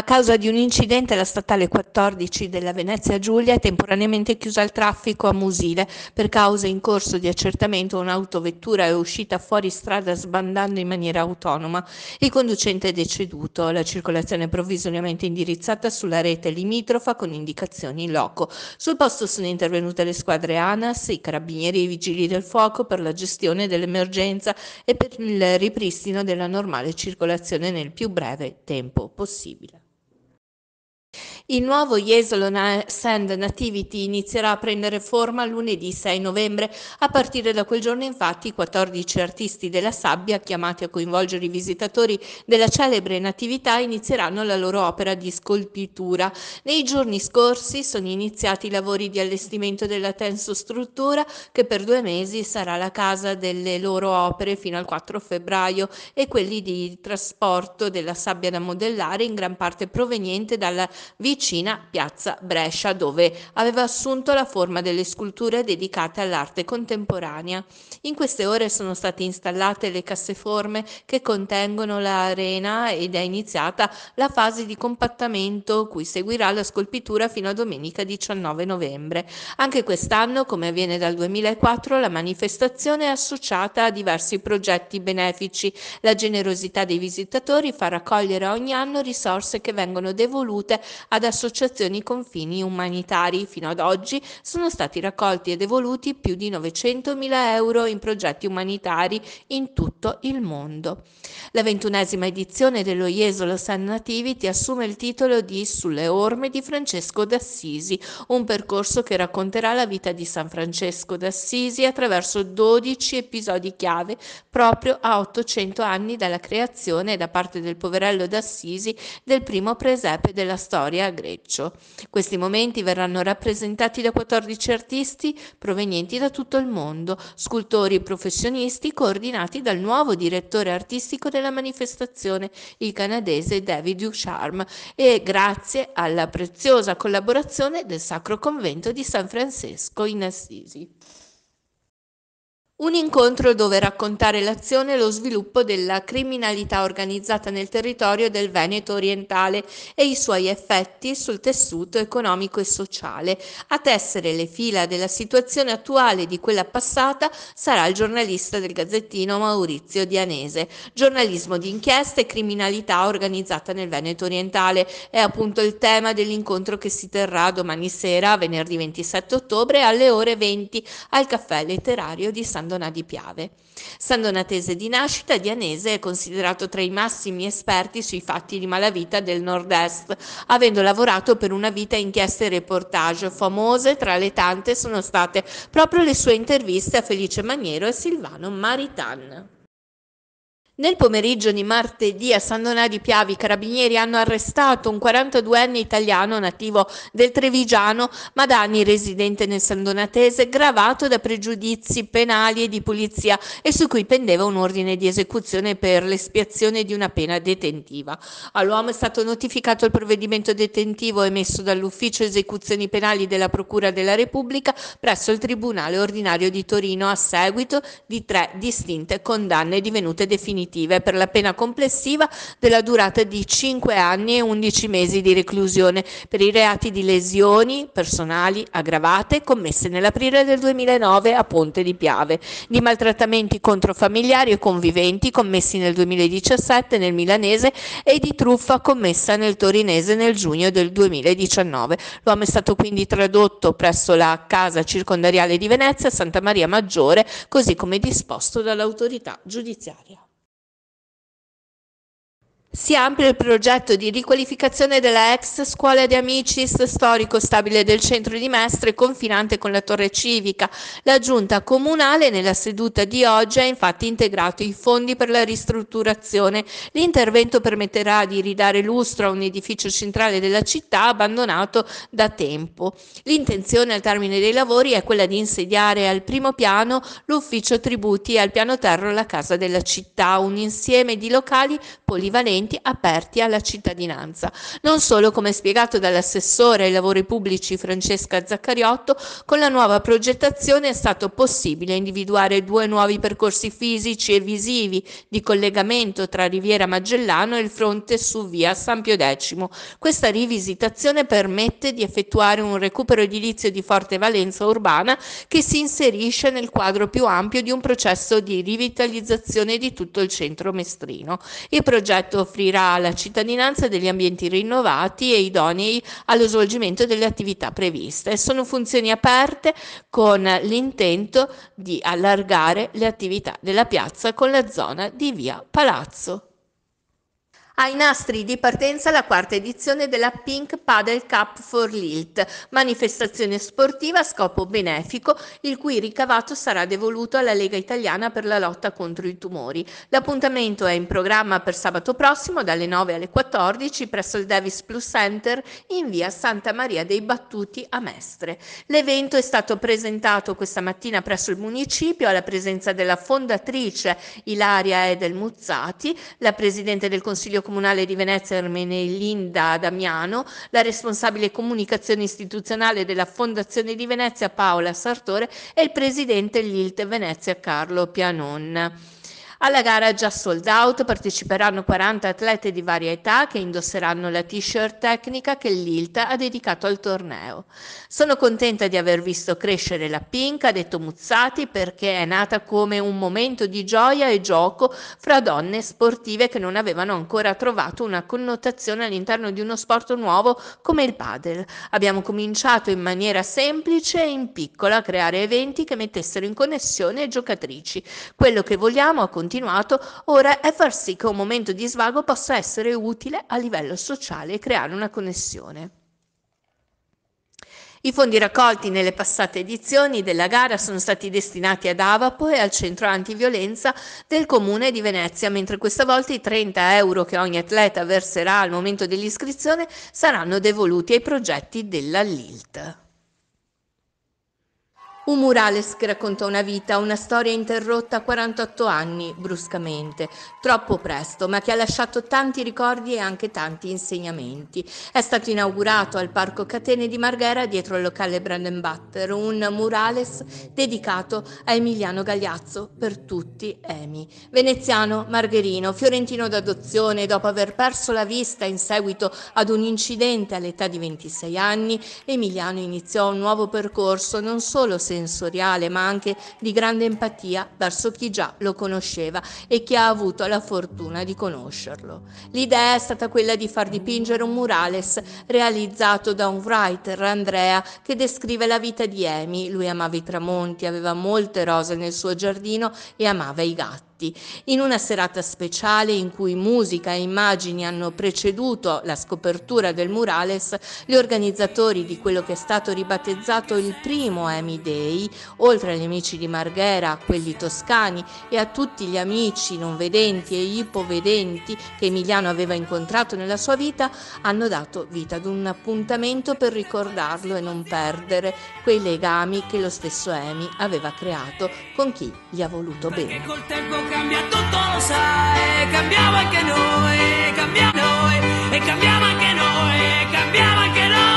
A causa di un incidente la statale 14 della Venezia Giulia è temporaneamente chiusa al traffico a Musile. Per cause in corso di accertamento un'autovettura è uscita fuori strada sbandando in maniera autonoma. Il conducente è deceduto. La circolazione è provvisoriamente indirizzata sulla rete limitrofa con indicazioni in loco. Sul posto sono intervenute le squadre ANAS, i carabinieri e i vigili del fuoco per la gestione dell'emergenza e per il ripristino della normale circolazione nel più breve tempo possibile. Il nuovo Jesolo Sand Nativity inizierà a prendere forma lunedì 6 novembre. A partire da quel giorno, infatti, 14 artisti della sabbia, chiamati a coinvolgere i visitatori della celebre natività, inizieranno la loro opera di scolpitura. Nei giorni scorsi sono iniziati i lavori di allestimento della tenso struttura, che per due mesi sarà la casa delle loro opere fino al 4 febbraio, e quelli di trasporto della sabbia da modellare, in gran parte proveniente dalla vice vicina Piazza Brescia, dove aveva assunto la forma delle sculture dedicate all'arte contemporanea. In queste ore sono state installate le casseforme che contengono l'arena ed è iniziata la fase di compattamento cui seguirà la scolpitura fino a domenica 19 novembre. Anche quest'anno, come avviene dal 2004, la manifestazione è associata a diversi progetti benefici. La generosità dei visitatori fa raccogliere ogni anno risorse che vengono devolute ad associazioni Confini umanitari. Fino ad oggi sono stati raccolti ed evoluti più di 900.000 euro in progetti umanitari in tutto il mondo. La ventunesima edizione dello Jesolo San Nativity assume il titolo di Sulle orme di Francesco d'Assisi, un percorso che racconterà la vita di San Francesco d'Assisi attraverso 12 episodi chiave proprio a 800 anni dalla creazione da parte del poverello d'Assisi del primo presepe della storia Greccio. Questi momenti verranno rappresentati da 14 artisti provenienti da tutto il mondo, scultori professionisti coordinati dal nuovo direttore artistico della manifestazione, il canadese David Ducharme, e grazie alla preziosa collaborazione del Sacro Convento di San Francesco in Assisi. Un incontro dove raccontare l'azione e lo sviluppo della criminalità organizzata nel territorio del Veneto orientale e i suoi effetti sul tessuto economico e sociale. A tessere le fila della situazione attuale e di quella passata sarà il giornalista del Gazzettino Maurizio Dianese. Giornalismo di d'inchiesta e criminalità organizzata nel Veneto orientale è appunto il tema dell'incontro che si terrà domani sera, venerdì 27 ottobre, alle ore 20 al caffè letterario di San Sandona di Piave. Sandonatese di nascita, Dianese è considerato tra i massimi esperti sui fatti di malavita del nord-est, avendo lavorato per una vita inchieste e reportage. Famose tra le tante sono state proprio le sue interviste a Felice Maniero e Silvano Maritan. Nel pomeriggio di martedì a San Donà di Piavi i carabinieri hanno arrestato un 42enne italiano nativo del Trevigiano, ma da anni residente nel San Donatese, gravato da pregiudizi penali e di pulizia e su cui pendeva un ordine di esecuzione per l'espiazione di una pena detentiva. All'uomo è stato notificato il provvedimento detentivo emesso dall'Ufficio Esecuzioni Penali della Procura della Repubblica presso il Tribunale Ordinario di Torino a seguito di tre distinte condanne divenute definitive definitive per la pena complessiva della durata di 5 anni e 11 mesi di reclusione per i reati di lesioni personali aggravate commesse nell'aprile del 2009 a Ponte di Piave, di maltrattamenti contro familiari e conviventi commessi nel 2017 nel milanese e di truffa commessa nel torinese nel giugno del 2019. L'uomo è stato quindi tradotto presso la casa circondariale di Venezia, Santa Maria Maggiore, così come disposto dall'autorità giudiziaria. Si amplia il progetto di riqualificazione della ex scuola di Amicis, storico stabile del centro di Mestre, confinante con la torre civica. La giunta comunale nella seduta di oggi ha infatti integrato i fondi per la ristrutturazione. L'intervento permetterà di ridare lustro a un edificio centrale della città abbandonato da tempo. L'intenzione al termine dei lavori è quella di insediare al primo piano l'ufficio tributi e al piano terra la casa della città, un insieme di locali polivalenti appuntamenti aperti alla cittadinanza, non solo come spiegato dall'assessore ai lavori pubblici Francesca Zaccariotto, con la nuova progettazione è stato possibile individuare due nuovi percorsi fisici e visivi di collegamento tra Riviera Magellano e il fronte su via San Pio X. Questa rivisitazione permette di effettuare un recupero edilizio di forte valenza urbana che si inserisce nel quadro più ampio di un processo di rivitalizzazione di tutto il centro mestrino. Il progetto offrirà alla cittadinanza degli ambienti rinnovati e idonei allo svolgimento delle attività previste. Sono funzioni aperte con l'intento di allargare le attività della piazza con la zona di via Palazzo. Ai nastri di partenza la quarta edizione della Pink Paddle Cup for Lilt, manifestazione sportiva a scopo benefico, il cui ricavato sarà devoluto alla Lega Italiana per la lotta contro i tumori. L'appuntamento è in programma per sabato prossimo dalle 9 alle 14 presso il Davis Plus Center in via Santa Maria dei Battuti a Mestre. L'evento è stato presentato questa mattina presso il municipio alla presenza della fondatrice Ilaria Edel Muzzati, la presidente del Consiglio comunale di Venezia Ermene Linda Damiano, la responsabile comunicazione istituzionale della Fondazione di Venezia Paola Sartore e il presidente dell'ILTE Venezia Carlo Pianon. Alla gara già sold out parteciperanno 40 atlete di varia età che indosseranno la t-shirt tecnica che l'ILT ha dedicato al torneo. Sono contenta di aver visto crescere la Pink, ha detto Muzzati, perché è nata come un momento di gioia e gioco fra donne sportive che non avevano ancora trovato una connotazione all'interno di uno sport nuovo come il padel. Abbiamo cominciato in maniera semplice e in piccola a creare eventi che mettessero in connessione giocatrici. Quello che vogliamo a continuare continuato, ora è far sì che un momento di svago possa essere utile a livello sociale e creare una connessione. I fondi raccolti nelle passate edizioni della gara sono stati destinati ad Avapo e al centro antiviolenza del comune di Venezia, mentre questa volta i 30 euro che ogni atleta verserà al momento dell'iscrizione saranno devoluti ai progetti della LILT. Un murales che racconta una vita, una storia interrotta a 48 anni, bruscamente, troppo presto, ma che ha lasciato tanti ricordi e anche tanti insegnamenti. È stato inaugurato al Parco Catene di Marghera, dietro al locale Brandenbatter, un murales dedicato a Emiliano Gagliazzo, per tutti Emi. Veneziano, margherino, fiorentino d'adozione, dopo aver perso la vista in seguito ad un incidente all'età di 26 anni, Emiliano iniziò un nuovo percorso non solo se sensoriale, ma anche di grande empatia verso chi già lo conosceva e chi ha avuto la fortuna di conoscerlo. L'idea è stata quella di far dipingere un murales realizzato da un writer, Andrea, che descrive la vita di Amy. Lui amava i tramonti, aveva molte rose nel suo giardino e amava i gatti. Matti, in una serata speciale in cui musica e immagini hanno preceduto la scopertura del murales, gli organizzatori di quello che è stato ribattezzato il primo Amy Day, oltre agli amici di Marghera, quelli toscani e a tutti gli amici non vedenti e ipovedenti che Emiliano aveva incontrato nella sua vita, hanno dato vita ad un appuntamento per ricordarlo e non perdere quei legami che lo stesso Amy aveva creato con chi gli ha voluto bene. Cambia tutto, lo sai, cambiamo anche noi, cambiamo noi, e cambiamo anche noi, cambiamo anche noi.